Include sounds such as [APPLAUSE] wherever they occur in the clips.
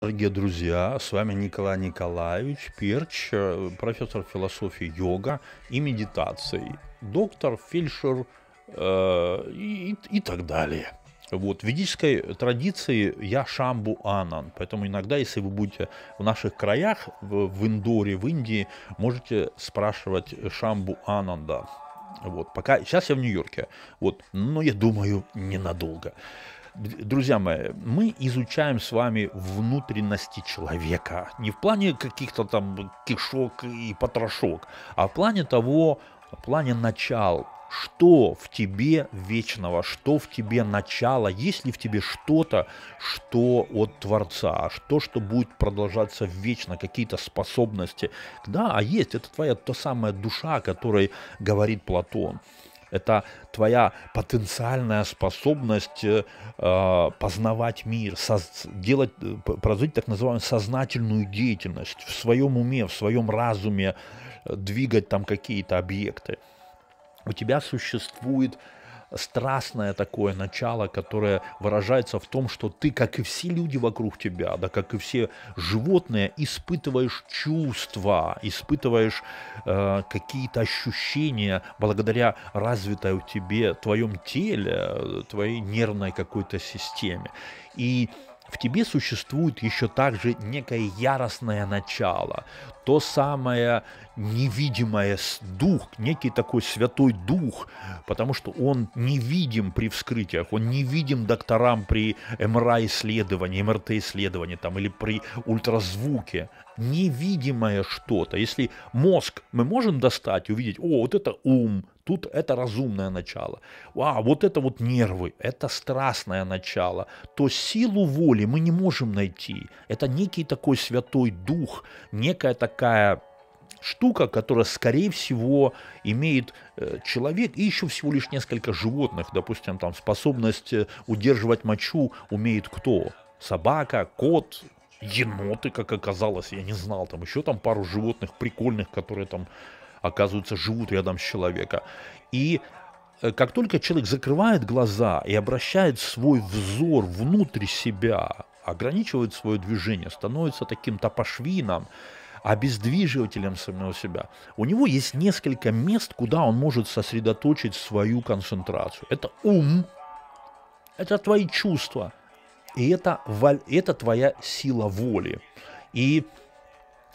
Дорогие друзья, с вами Николай Николаевич Перч, э, профессор философии йога и медитации, доктор, фельдшер э, и, и так далее. Вот. В ведической традиции я Шамбу Анан, поэтому иногда, если вы будете в наших краях, в, в Индоре, в Индии, можете спрашивать Шамбу Ананда. Вот. Пока, сейчас я в Нью-Йорке, вот. но я думаю, ненадолго друзья мои, мы изучаем с вами внутренности человека. Не в плане каких-то там кишок и потрошок, а в плане того, в плане начал, что в тебе вечного, что в тебе начало, есть ли в тебе что-то, что от Творца, что, что будет продолжаться вечно, какие-то способности. Да, а есть, это твоя та самая душа, о которой говорит Платон это твоя потенциальная способность э, а, познавать мир, соз- делать, э, производить так называемую сознательную деятельность в своем уме, в своем разуме, э, двигать там какие-то объекты. У тебя существует страстное такое начало, которое выражается в том, что ты, как и все люди вокруг тебя, да, как и все животные, испытываешь чувства, испытываешь э, какие-то ощущения благодаря развитой у тебе, твоем теле, э, твоей нервной какой-то системе. И в тебе существует еще также некое яростное начало, то самое невидимое дух, некий такой святой дух, потому что он невидим при вскрытиях, он невидим докторам при МРА-исследовании, МРТ-исследовании там, или при ультразвуке невидимое что-то. Если мозг мы можем достать, увидеть, о, вот это ум, тут это разумное начало. А вот это вот нервы, это страстное начало. То силу воли мы не можем найти. Это некий такой святой дух, некая такая штука, которая, скорее всего, имеет э, человек и еще всего лишь несколько животных. Допустим, там способность э, удерживать мочу умеет кто? собака, кот, еноты, как оказалось, я не знал, там еще там пару животных прикольных, которые там, оказывается, живут рядом с человеком. И э, как только человек закрывает глаза и обращает свой взор внутрь себя, ограничивает свое движение, становится таким топошвином, обездвиживателем самого себя. У него есть несколько мест, куда он может сосредоточить свою концентрацию. Это ум, это твои чувства – и это, это твоя сила воли. И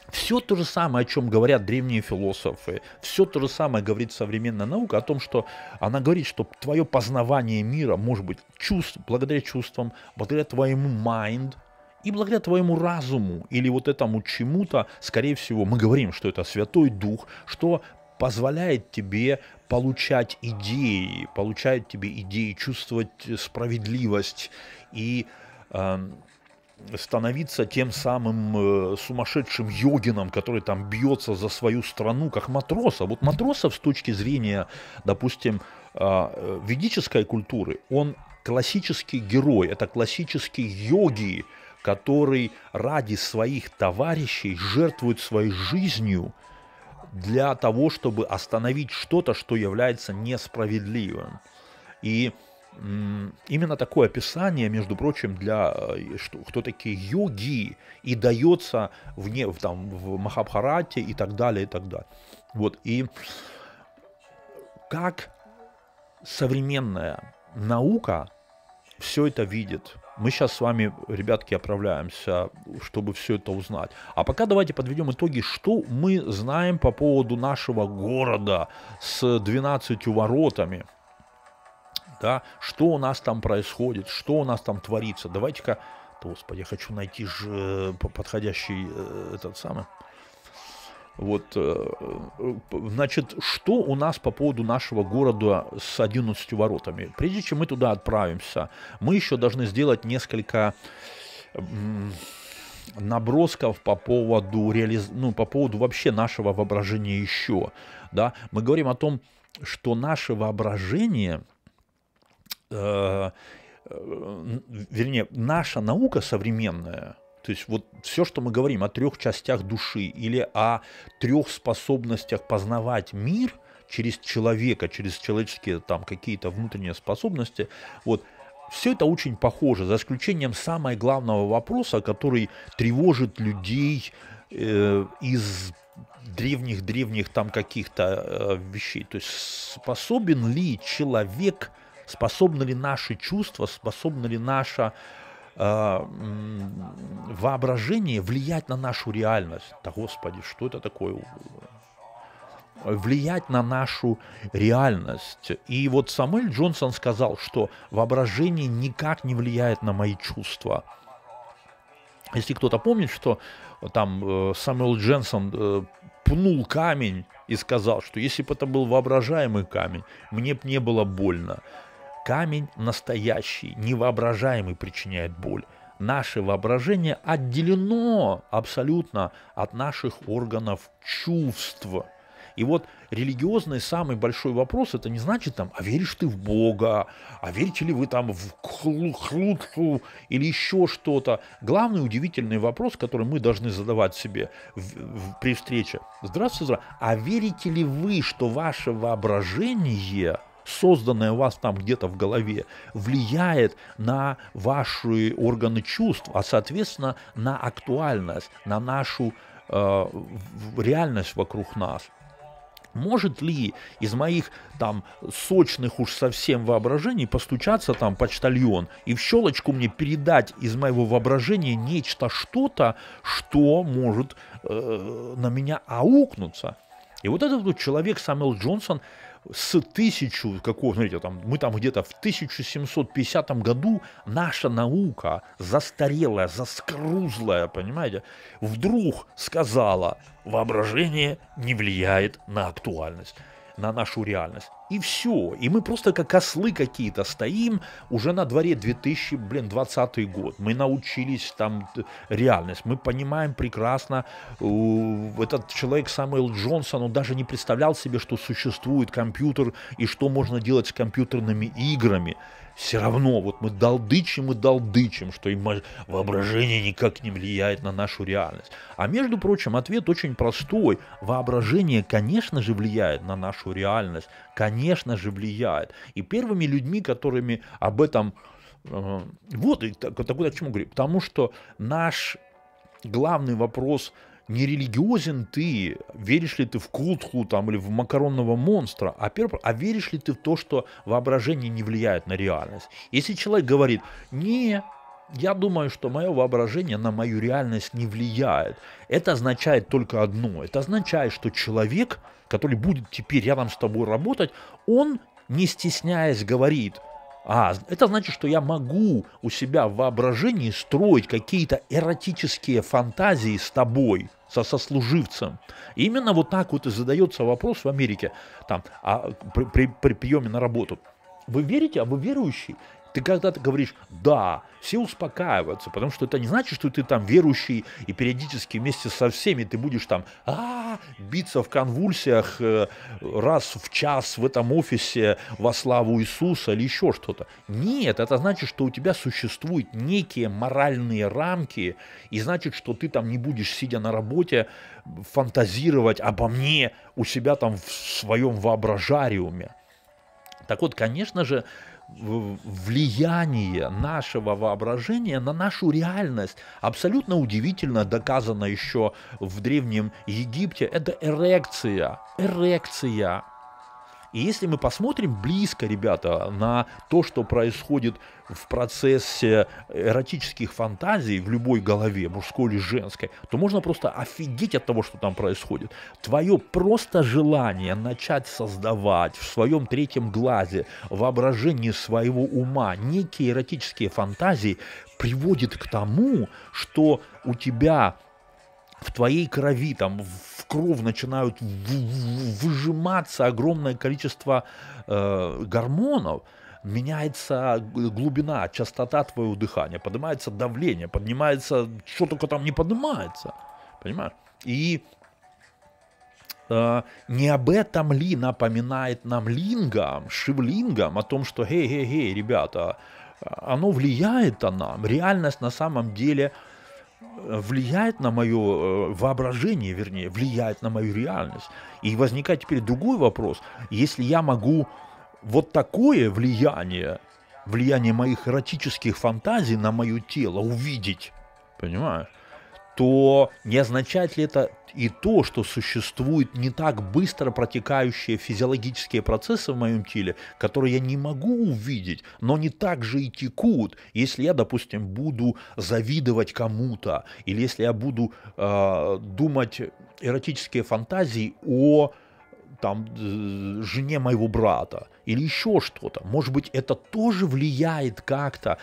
все то же самое, о чем говорят древние философы, все то же самое говорит современная наука о том, что она говорит, что твое познавание мира может быть чувств, благодаря чувствам, благодаря твоему mind, и благодаря твоему разуму или вот этому чему-то, скорее всего, мы говорим, что это Святой Дух, что позволяет тебе получать идеи, получает тебе идеи, чувствовать справедливость и э, становиться тем самым э, сумасшедшим йогином, который там бьется за свою страну, как матроса. Вот матросов с точки зрения, допустим, а, э, ведической культуры, он классический герой, это классический йоги, который ради своих товарищей жертвует своей жизнью – для того, чтобы остановить что-то, что является несправедливым. И именно такое описание, между прочим, для э, что, кто такие йоги, и дается вне, в, там, в Махабхарате и так далее, и так далее. Вот, и как современная наука все это видит – мы сейчас с вами, ребятки, отправляемся, чтобы все это узнать. А пока давайте подведем итоги, что мы знаем по поводу нашего города с 12 воротами. Да, что у нас там происходит, что у нас там творится. Давайте-ка, господи, я хочу найти же э, подходящий э, этот самый. Вот, э, э, значит, что у нас по поводу нашего города с 11 воротами? Прежде чем мы туда отправимся, мы еще должны сделать несколько набросков по поводу, реализ... ну, по поводу вообще нашего воображения еще. Да? Мы говорим о том, что наше воображение, э, э вернее, наша наука современная – то есть вот все, что мы говорим о трех частях души или о трех способностях познавать мир через человека, через человеческие там какие-то внутренние способности, вот все это очень похоже, за исключением самого главного вопроса, который тревожит людей э, из древних-древних там каких-то э, вещей. То есть способен ли человек, способны ли наши чувства, способны ли наша а, воображение влиять на нашу реальность. Да, Господи, что это такое? влиять на нашу реальность. И вот Самуэль Джонсон сказал, что воображение никак не влияет на мои чувства. Если кто-то помнит, что там э, Самуэль Дженсон э, пнул камень и сказал, что если бы это был воображаемый камень, мне бы не было больно. Камень настоящий, невоображаемый причиняет боль. Наше воображение отделено абсолютно от наших органов чувств. И вот религиозный самый большой вопрос, это не значит там, а веришь ты в Бога, а верите ли вы там в хлутку или еще что-то. Главный удивительный вопрос, который мы должны задавать себе в, в, при встрече. Здравствуйте, здравствуйте. А верите ли вы, что ваше воображение – созданное у вас там где-то в голове, влияет на ваши органы чувств, а соответственно на актуальность, на нашу э, реальность вокруг нас. Может ли из моих там сочных уж совсем воображений постучаться там почтальон и в щелочку мне передать из моего воображения нечто, что-то, что может э, на меня аукнуться? И вот этот вот человек, Самуэл Джонсон, с тысячу какого, знаете, там, мы там где-то в 1750 году, наша наука, застарелая, заскрузлая, понимаете, вдруг сказала, воображение не влияет на актуальность на нашу реальность. И все. И мы просто как ослы какие-то стоим уже на дворе 2020 год. Мы научились там реальность. Мы понимаем прекрасно, этот человек Самуэл Джонсон, он даже не представлял себе, что существует компьютер и что можно делать с компьютерными играми все равно вот мы долдычим и долдычим, что им воображение никак не влияет на нашу реальность. А между прочим, ответ очень простой. Воображение, конечно же, влияет на нашу реальность. Конечно же, влияет. И первыми людьми, которыми об этом... Э, вот, и так, так вот о чем говорю. Потому что наш главный вопрос – не религиозен ты, веришь ли ты в култху там, или в макаронного монстра, а, перв... а веришь ли ты в то, что воображение не влияет на реальность. Если человек говорит, не, я думаю, что мое воображение на мою реальность не влияет. Это означает только одно. Это означает, что человек, который будет теперь рядом с тобой работать, он, не стесняясь, говорит – а, это значит, что я могу у себя в воображении строить какие-то эротические фантазии с тобой, со сослуживцем. И именно вот так вот и задается вопрос в Америке там, а, при, при, при приеме на работу. Вы верите, а вы верующий? Ты когда то говоришь «да», все успокаиваются, потому что это не значит, что ты там верующий, и периодически вместе со всеми ты будешь там а биться в конвульсиях э, раз в час в этом офисе во славу Иисуса или еще что-то. Нет, это значит, что у тебя существуют некие моральные рамки, и значит, что ты там не будешь, сидя на работе, фантазировать обо мне у себя там в своем воображариуме. Так вот, конечно же, влияние нашего воображения на нашу реальность. Абсолютно удивительно, доказано еще в Древнем Египте, это эрекция. Эрекция и если мы посмотрим близко, ребята, на то, что происходит в процессе эротических фантазий в любой голове, мужской или женской, то можно просто офигеть от того, что там происходит. Твое просто желание начать создавать в своем третьем глазе воображение своего ума некие эротические фантазии приводит к тому, что у тебя в твоей крови, там в кровь начинают выжиматься огромное количество э, гормонов, меняется глубина, частота твоего дыхания, поднимается давление, поднимается, что только там не поднимается, понимаешь? И э, не об этом ли напоминает нам лингам, шивлингам, о том, что, эй, эй, эй, ребята, а оно влияет на нам, реальность на самом деле – Э, влияет на мое э, воображение, вернее, влияет на мою реальность. И возникает теперь другой вопрос. Если я могу вот такое влияние, влияние моих эротических фантазий на мое тело увидеть, понимаешь? то не означает ли это и то, что существуют не так быстро протекающие физиологические процессы в моем теле, которые я не могу увидеть, но не так же и текут, если я, допустим, буду завидовать кому-то, или если я буду э, думать эротические фантазии о там, э, жене моего брата или еще что-то. Может быть, это тоже влияет как-то,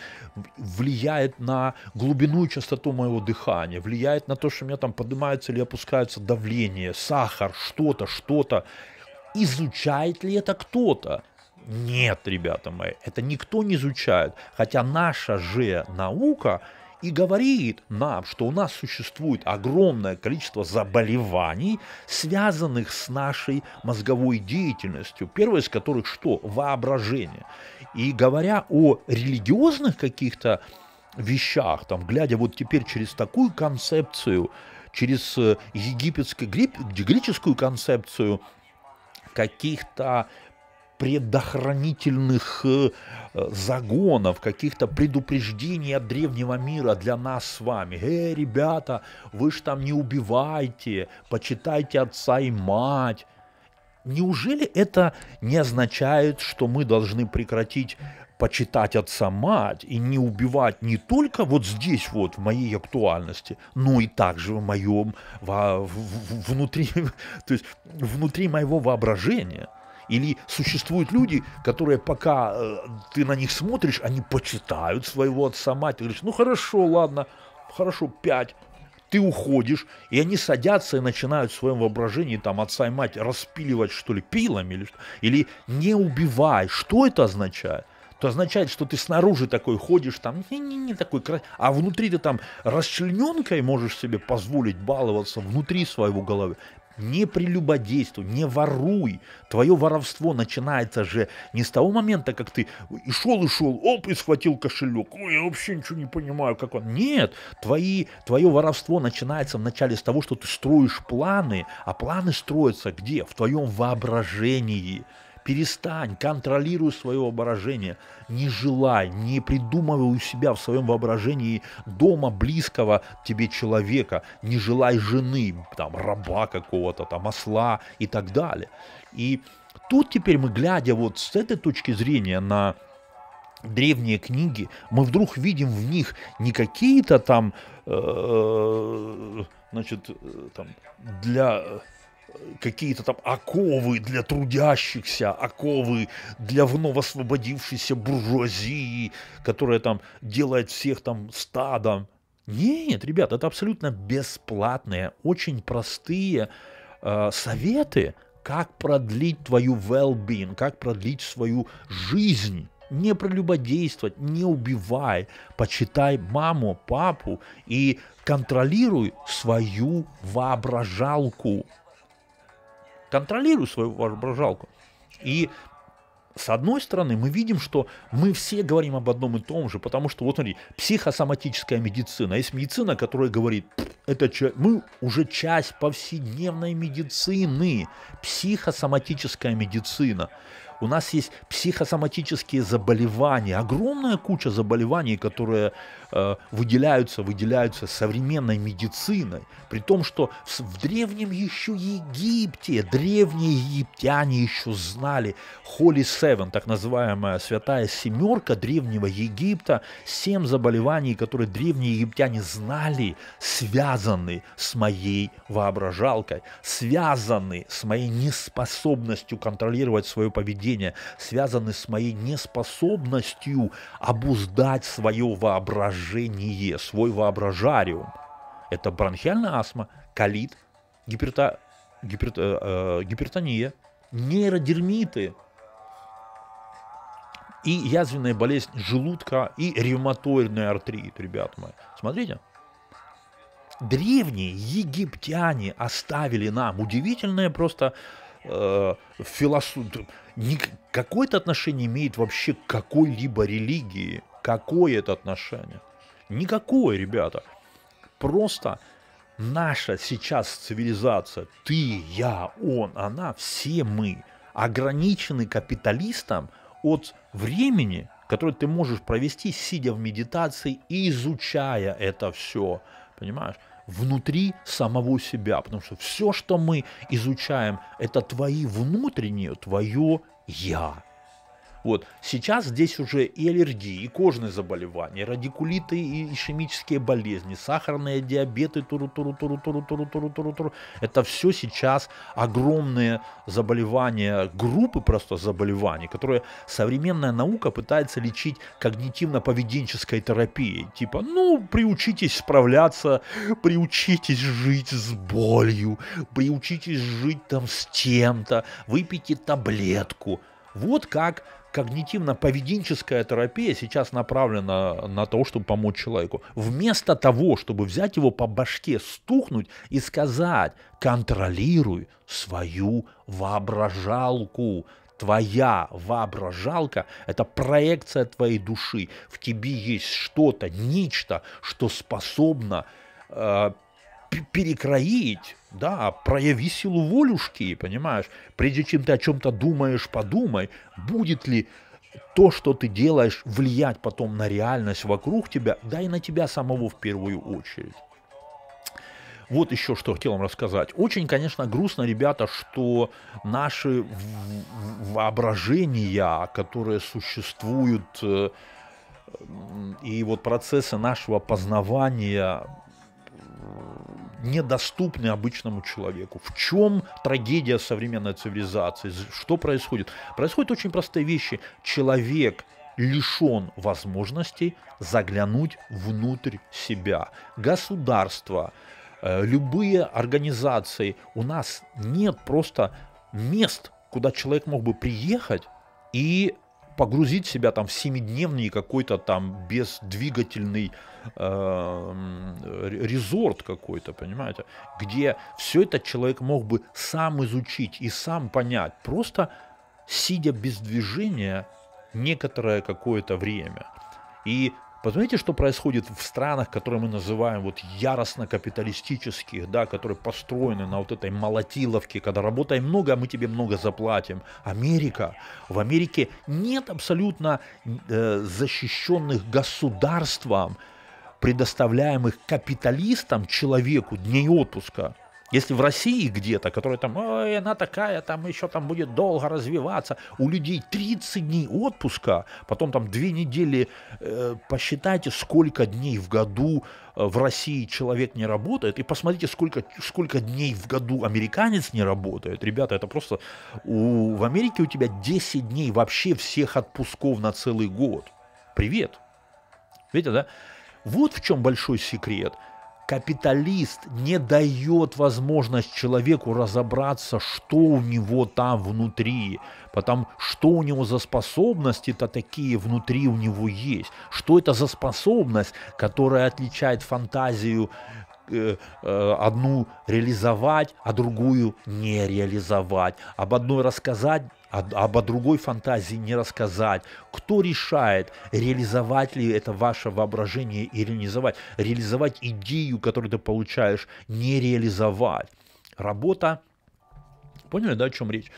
влияет на глубину и частоту моего дыхания, влияет на то, что у меня там поднимается или опускается давление, сахар, что-то, что-то. Изучает ли это кто-то? Нет, ребята мои, это никто не изучает. Хотя наша же наука – и говорит нам, что у нас существует огромное количество заболеваний, связанных с нашей мозговой деятельностью, первое из которых что? Воображение. И говоря о религиозных каких-то вещах, там, глядя вот теперь через такую концепцию, через э, египетскую, греческую концепцию каких-то предохранительных э, э, загонов, каких-то предупреждений от древнего мира для нас с вами. Эй, ребята, вы ж там не убивайте, почитайте отца и мать. Неужели это не означает, что мы должны прекратить почитать отца мать и не убивать не только вот здесь вот в моей актуальности, но и также в моем во, в, внутри, [LAUGHS] то есть внутри моего воображения – или существуют люди, которые пока э, ты на них смотришь, они почитают своего отца мать. Ты говоришь, ну хорошо, ладно, хорошо, пять. Ты уходишь, и они садятся и начинают в своем воображении там отца и мать распиливать, что ли, пилами или что. Или не убивай. Что это означает? то означает, что ты снаружи такой ходишь, там, не-не-не, такой крас... А внутри ты там расчлененкой можешь себе позволить баловаться внутри своего головы не прелюбодействуй, не воруй. Твое воровство начинается же не с того момента, как ты и шел, и шел, оп, и схватил кошелек. Ой, я вообще ничего не понимаю, как он. Нет, твои, твое воровство начинается вначале с того, что ты строишь планы, а планы строятся где? В твоем воображении перестань, контролируй свое воображение, не желай, не придумывай у себя в своем воображении дома близкого тебе человека, не желай жены, там, раба какого-то, там, осла и так далее. И тут теперь мы, глядя вот с этой точки зрения на древние книги, мы вдруг видим в них не какие-то там, э, э значит, э, там для какие-то там оковы для трудящихся, оковы для вновь освободившейся буржуазии, которая там делает всех там стадом. Нет, ребят, это абсолютно бесплатные, очень простые э, советы, как продлить твою well-being, как продлить свою жизнь. Не прелюбодействовать, не убивай, почитай маму, папу и контролируй свою воображалку контролируй свою воображалку. И с одной стороны, мы видим, что мы все говорим об одном и том же, потому что, вот смотри, психосоматическая медицина, есть медицина, которая говорит, это мы уже часть повседневной медицины, психосоматическая медицина у нас есть психосоматические заболевания, огромная куча заболеваний, которые э, выделяются, выделяются современной медициной, при том, что в, в древнем еще Египте, древние египтяне еще знали Holy Seven, так называемая святая семерка древнего Египта, семь заболеваний, которые древние египтяне знали, связаны с моей воображалкой, связаны с моей неспособностью контролировать свое поведение поведения связаны с моей неспособностью обуздать свое воображение, свой воображариум. Это бронхиальная астма, калит, гиперта, гипер, э, э, гипертония, нейродермиты и язвенная болезнь желудка и ревматоидный артрит, ребята мои. Смотрите. Древние египтяне оставили нам удивительное просто э, философ ни, какое-то отношение имеет вообще к какой-либо религии. Какое это отношение? Никакое, ребята. Просто наша сейчас цивилизация, ты, я, он, она, все мы, ограничены капиталистом от времени, которое ты можешь провести, сидя в медитации и изучая это все. Понимаешь? внутри самого себя, потому что все, что мы изучаем, это твои внутренние, твое я. Вот. Сейчас здесь уже и аллергии, и кожные заболевания, радикулиты, и ишемические болезни, сахарные диабеты, туру туру туру туру туру туру туру туру Это все сейчас огромные заболевания, группы просто заболеваний, которые современная наука пытается лечить когнитивно-поведенческой терапией. Типа, ну, приучитесь справляться, приучитесь жить с болью, приучитесь жить там с тем-то, выпейте таблетку. Вот как когнитивно-поведенческая терапия сейчас направлена на то, чтобы помочь человеку. Вместо того, чтобы взять его по башке, стукнуть и сказать, контролируй свою воображалку. Твоя воображалка – это проекция твоей души. В тебе есть что-то, нечто, что способно э, перекроить, да, прояви силу волюшки, понимаешь? Прежде чем ты о чем-то думаешь, подумай, будет ли то, что ты делаешь, влиять потом на реальность вокруг тебя, да и на тебя самого в первую очередь. Вот еще что хотел вам рассказать. Очень, конечно, грустно, ребята, что наши воображения, которые существуют, э, и вот процессы нашего познавания недоступны обычному человеку. В чем трагедия современной цивилизации? Что происходит? Происходят очень простые вещи. Человек лишен возможностей заглянуть внутрь себя. Государство, э, любые организации, у нас нет просто мест, куда человек мог бы приехать и погрузить себя там в семидневный какой-то там бездвигательный эм, резорт какой-то, понимаете, где все это человек мог бы сам изучить и сам понять, просто сидя без движения некоторое какое-то время. И Посмотрите, что происходит в странах, которые мы называем вот яростно капиталистических, да, которые построены на вот этой молотиловке, когда работай много, а мы тебе много заплатим. Америка. В Америке нет абсолютно э, защищенных государством, предоставляемых капиталистам, человеку дней отпуска. Если в России где-то, которая там, ой, она такая, там еще там будет долго развиваться, у людей 30 дней отпуска, потом там две недели, э, посчитайте, сколько дней в году э, в России человек не работает, и посмотрите, сколько, сколько дней в году американец не работает. Ребята, это просто... У, в Америке у тебя 10 дней вообще всех отпусков на целый год. Привет. Видите, да? Вот в чем большой секрет – капиталист не дает возможность человеку разобраться, что у него там внутри, потому что у него за способности-то такие внутри у него есть, что это за способность, которая отличает фантазию э, э, одну реализовать, а другую не реализовать. Об одной рассказать а, обо другой фантазии не рассказать. Кто решает, реализовать ли это ваше воображение или реализовать? Реализовать идею, которую ты получаешь, не реализовать. Работа. Поняли, да, о чем речь?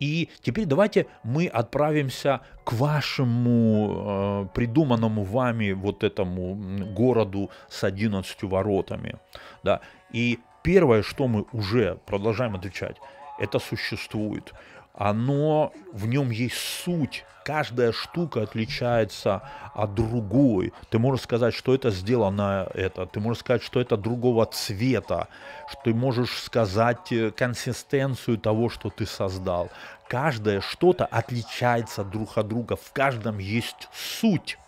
И теперь давайте мы отправимся к вашему э, придуманному вами вот этому городу с 11 воротами. Да. И первое, что мы уже продолжаем отвечать, это существует оно, в нем есть суть. Каждая штука отличается от другой. Ты можешь сказать, что это сделано это. Ты можешь сказать, что это другого цвета. Что ты можешь сказать э, консистенцию того, что ты создал. Каждое что-то отличается друг от друга. В каждом есть суть.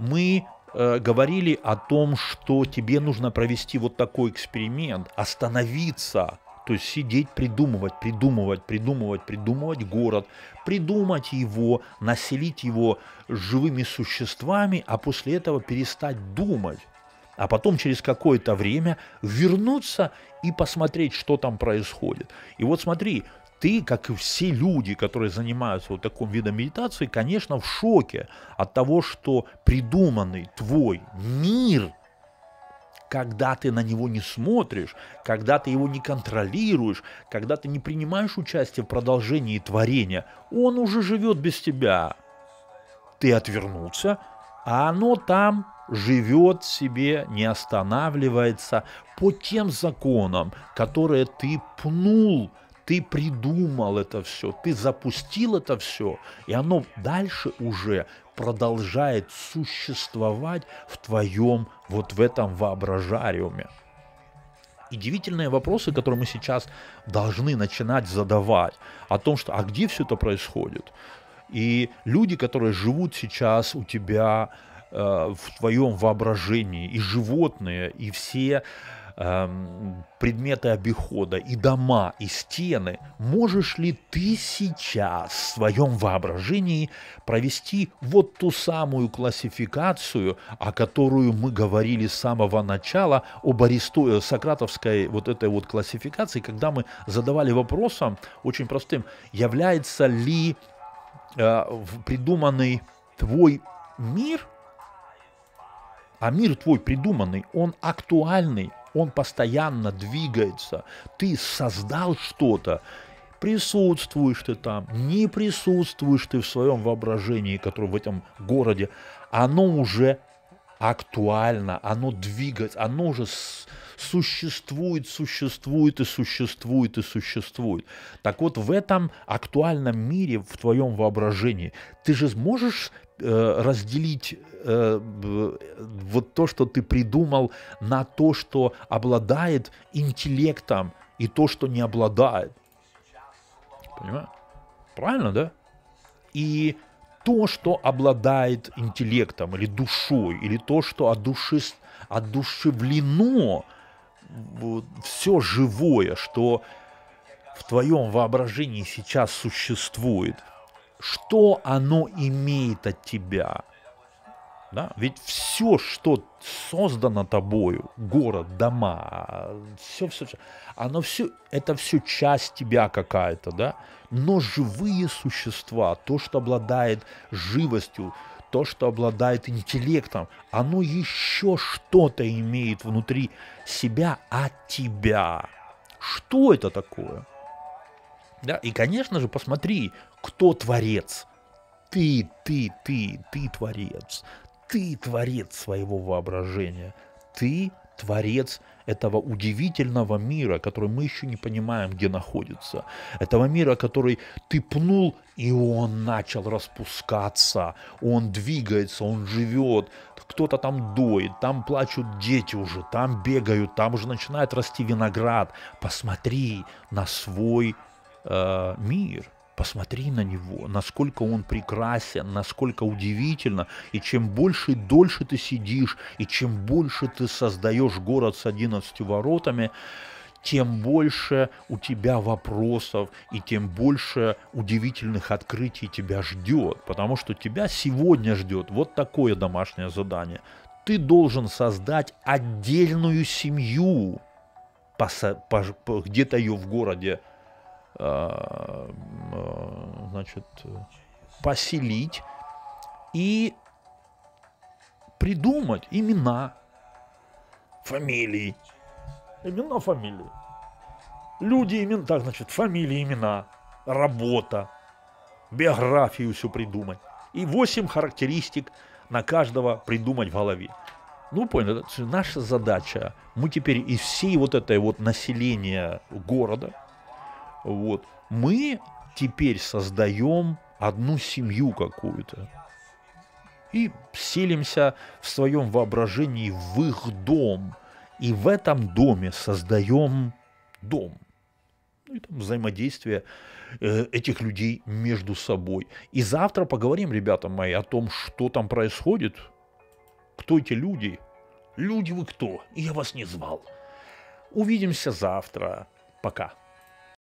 Мы э, говорили о том, что тебе нужно провести вот такой эксперимент, остановиться, то есть сидеть, придумывать, придумывать, придумывать, придумывать город, придумать его, населить его живыми существами, а после этого перестать думать. А потом через какое-то время вернуться и посмотреть, что там происходит. И вот смотри, ты, как и все люди, которые занимаются вот таким видом медитации, конечно, в шоке от того, что придуманный твой мир – когда ты на него не смотришь, когда ты его не контролируешь, когда ты не принимаешь участие в продолжении творения, он уже живет без тебя. Ты отвернулся, а оно там живет себе, не останавливается по тем законам, которые ты пнул, ты придумал это все, ты запустил это все, и оно дальше уже продолжает существовать в твоем вот в этом воображариуме. И удивительные вопросы, которые мы сейчас должны начинать задавать, о том, что а где все это происходит? И люди, которые живут сейчас у тебя э, в твоем воображении, и животные, и все Эм, предметы обихода, и дома, и стены, можешь ли ты сейчас в своем воображении провести вот ту самую классификацию, о которую мы говорили с самого начала, об Аристо... сократовской вот этой вот классификации, когда мы задавали вопросом очень простым, является ли э, придуманный твой мир, а мир твой придуманный, он актуальный, он постоянно двигается. Ты создал что-то, присутствуешь ты там, не присутствуешь ты в своем воображении, которое в этом городе, оно уже актуально, оно двигается, оно уже существует, существует и существует и существует. Так вот, в этом актуальном мире, в твоем воображении, ты же можешь Э, разделить э, вот то, что ты придумал, на то, что обладает интеллектом и то, что не обладает. Понимаешь? Правильно, да? И то, что обладает интеллектом или душой, или то, что одуши... одушевлено вот, все живое, что в твоем воображении сейчас существует – что оно имеет от тебя. Да? Ведь все, что создано тобою, город, дома, все, все, все, оно все, это все часть тебя какая-то, да? Но живые существа, то, что обладает живостью, то, что обладает интеллектом, оно еще что-то имеет внутри себя от тебя. Что это такое? Да? И, конечно же, посмотри, кто творец. Ты, ты, ты, ты творец. Ты творец своего воображения. Ты творец этого удивительного мира, который мы еще не понимаем, где находится. Этого мира, который ты пнул, и он начал распускаться, он двигается, он живет. Кто-то там доит, там плачут дети уже, там бегают, там уже начинает расти виноград. Посмотри на свой э, мир. Посмотри на него, насколько он прекрасен, насколько удивительно. И чем больше и дольше ты сидишь, и чем больше ты создаешь город с 11 воротами, тем больше у тебя вопросов и тем больше удивительных открытий тебя ждет. Потому что тебя сегодня ждет вот такое домашнее задание. Ты должен создать отдельную семью, где-то ее в городе а, значит, поселить и придумать имена, фамилии. Имена, фамилии. Люди, имена, так, значит, фамилии, имена, работа, биографию все придумать. И 8 характеристик на каждого придумать в голове. Ну, понял, наша задача, мы теперь из всей вот этой вот населения города – вот. Мы теперь создаем одну семью какую-то. И селимся в своем воображении в их дом. И в этом доме создаем дом. Ну и там взаимодействие э, этих людей между собой. И завтра поговорим, ребята мои, о том, что там происходит, кто эти люди. Люди вы кто? Я вас не звал. Увидимся завтра. Пока.